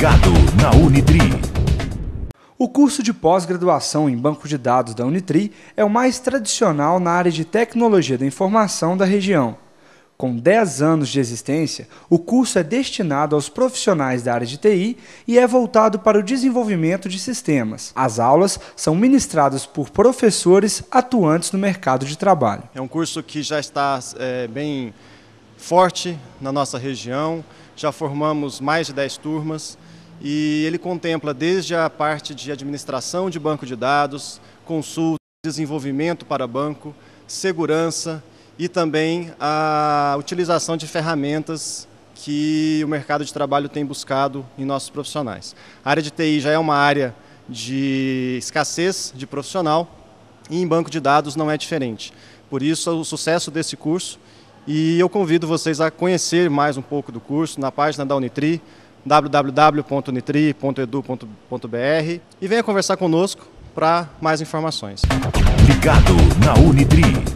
Ligado na Unitri. O curso de pós-graduação em banco de dados da Unitri é o mais tradicional na área de tecnologia da informação da região. Com 10 anos de existência, o curso é destinado aos profissionais da área de TI e é voltado para o desenvolvimento de sistemas. As aulas são ministradas por professores atuantes no mercado de trabalho. É um curso que já está é, bem forte na nossa região, já formamos mais de 10 turmas e ele contempla desde a parte de administração de banco de dados, consulta, desenvolvimento para banco, segurança e também a utilização de ferramentas que o mercado de trabalho tem buscado em nossos profissionais. A área de TI já é uma área de escassez de profissional e em banco de dados não é diferente. Por isso, o sucesso desse curso e eu convido vocês a conhecer mais um pouco do curso na página da Unitri, www.unitri.edu.br e venha conversar conosco para mais informações. Ligado na Unitri.